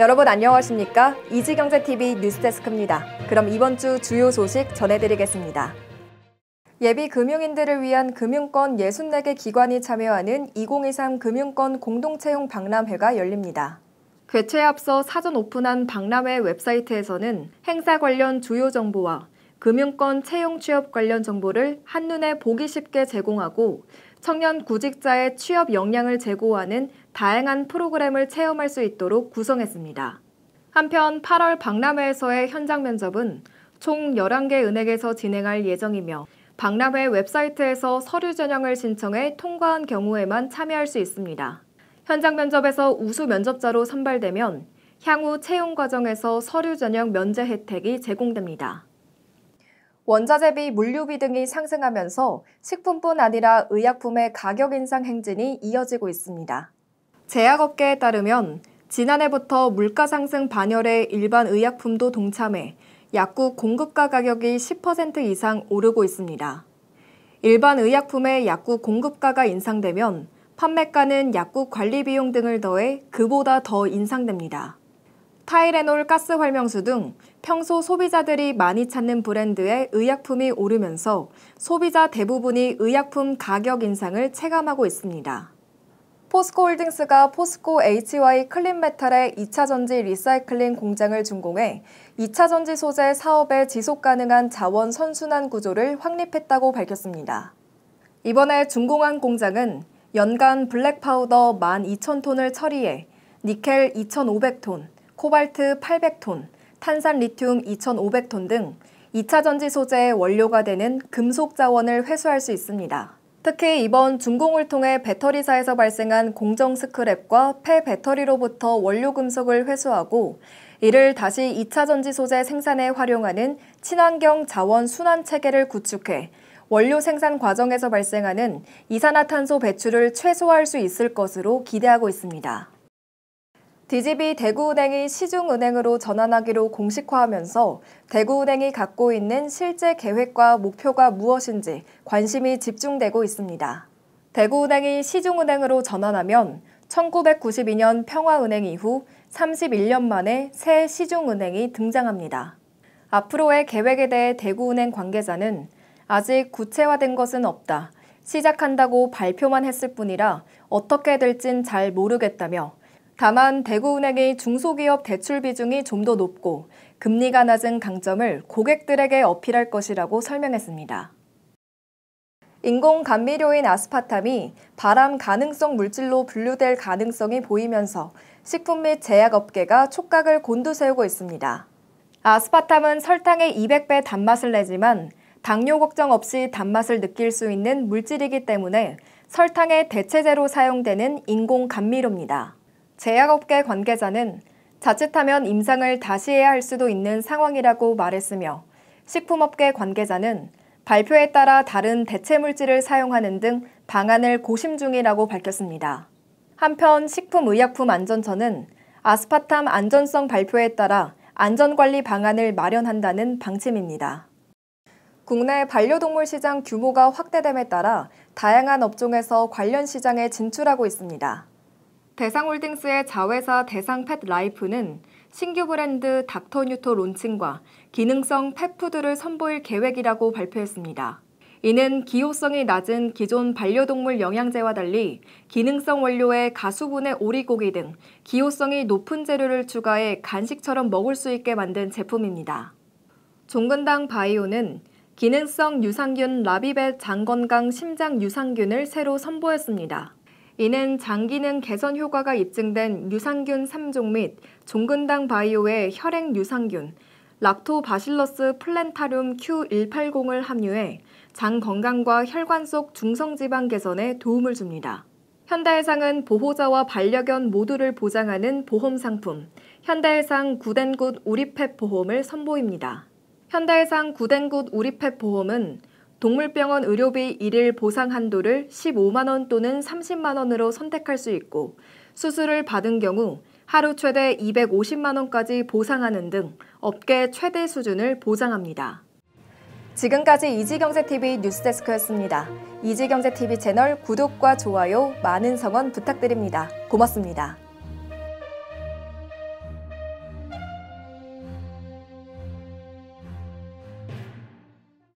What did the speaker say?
여러분 안녕하십니까? 이지경제TV 뉴스데스크입니다. 그럼 이번 주 주요 소식 전해드리겠습니다. 예비 금융인들을 위한 금융권 64개 기관이 참여하는 2023 금융권 공동채용 박람회가 열립니다. 개최에 앞서 사전 오픈한 박람회 웹사이트에서는 행사 관련 주요 정보와 금융권 채용 취업 관련 정보를 한눈에 보기 쉽게 제공하고 청년 구직자의 취업 역량을 제고하는 다양한 프로그램을 체험할 수 있도록 구성했습니다. 한편 8월 박람회에서의 현장 면접은 총 11개 은행에서 진행할 예정이며 박람회 웹사이트에서 서류 전형을 신청해 통과한 경우에만 참여할 수 있습니다. 현장 면접에서 우수 면접자로 선발되면 향후 채용 과정에서 서류 전형 면제 혜택이 제공됩니다. 원자재비, 물류비 등이 상승하면서 식품뿐 아니라 의약품의 가격 인상 행진이 이어지고 있습니다. 제약업계에 따르면 지난해부터 물가 상승 반열에 일반 의약품도 동참해 약국 공급가 가격이 10% 이상 오르고 있습니다. 일반 의약품의 약국 공급가가 인상되면 판매가는 약국 관리 비용 등을 더해 그보다 더 인상됩니다. 타이레놀 가스 활명수 등 평소 소비자들이 많이 찾는 브랜드의 의약품이 오르면서 소비자 대부분이 의약품 가격 인상을 체감하고 있습니다. 포스코홀딩스가 포스코 HY 클린메탈의 2차전지 리사이클링 공장을 준공해 2차전지 소재 사업의 지속가능한 자원 선순환 구조를 확립했다고 밝혔습니다. 이번에 준공한 공장은 연간 블랙 파우더 12,000톤을 처리해 니켈 2,500톤, 코발트 800톤, 탄산 리튬 2,500톤 등 2차 전지 소재의 원료가 되는 금속 자원을 회수할 수 있습니다. 특히 이번 준공을 통해 배터리사에서 발생한 공정 스크랩과 폐 배터리로부터 원료 금속을 회수하고 이를 다시 2차 전지 소재 생산에 활용하는 친환경 자원 순환 체계를 구축해 원료 생산 과정에서 발생하는 이산화탄소 배출을 최소화할 수 있을 것으로 기대하고 있습니다. DGB 대구은행이 시중은행으로 전환하기로 공식화하면서 대구은행이 갖고 있는 실제 계획과 목표가 무엇인지 관심이 집중되고 있습니다. 대구은행이 시중은행으로 전환하면 1992년 평화은행 이후 31년 만에 새 시중은행이 등장합니다. 앞으로의 계획에 대해 대구은행 관계자는 아직 구체화된 것은 없다. 시작한다고 발표만 했을 뿐이라 어떻게 될진 잘 모르겠다며 다만 대구은행의 중소기업 대출 비중이 좀 더 높고 금리가 낮은 강점을 고객들에게 어필할 것이라고 설명했습니다. 인공 감미료인 아스파탐이 발암 가능성 물질로 분류될 가능성이 보이면서 식품 및 제약업계가 촉각을 곤두세우고 있습니다. 아스파탐은 설탕의 200배 단맛을 내지만 당뇨 걱정 없이 단맛을 느낄 수 있는 물질이기 때문에 설탕의 대체제로 사용되는 인공 감미료입니다. 제약업계 관계자는 자칫하면 임상을 다시 해야 할 수도 있는 상황이라고 말했으며 식품업계 관계자는 발표에 따라 다른 대체 물질을 사용하는 등 방안을 고심 중이라고 밝혔습니다. 한편 식품의약품안전처는 아스파탐 안전성 발표에 따라 안전관리 방안을 마련한다는 방침입니다. 국내 반려동물 시장 규모가 확대됨에 따라 다양한 업종에서 관련 시장에 진출하고 있습니다. 대상홀딩스의 자회사 대상펫라이프는 신규 브랜드 닥터뉴토 론칭과 기능성 펫푸드를 선보일 계획이라고 발표했습니다. 이는 기호성이 낮은 기존 반려동물 영양제와 달리 기능성 원료에 가수분의 오리고기 등 기호성이 높은 재료를 추가해 간식처럼 먹을 수 있게 만든 제품입니다. 종근당 바이오는 기능성 유산균 라비벳 장건강 심장 유산균을 새로 선보였습니다. 이는 장기능 개선 효과가 입증된 유산균 3종 및 종근당 바이오의 혈액 유산균, 락토바실러스 플랜타륨 Q180을 함유해 장 건강과 혈관 속 중성지방 개선에 도움을 줍니다. 현대해상은 보호자와 반려견 모두를 보장하는 보험 상품, 현대해상 구덴굿 우리펫 보험을 선보입니다. 현대해상 구덴굿 우리펫 보험은 동물병원 의료비 1일 보상 한도를 15만 원 또는 30만 원으로 선택할 수 있고 수술을 받은 경우 하루 최대 250만 원까지 보상하는 등 업계 최대 수준을 보장합니다. 지금까지 이지경제TV 뉴스데스크였습니다. 이지경제TV 채널 구독과 좋아요, 많은 성원 부탁드립니다. 고맙습니다.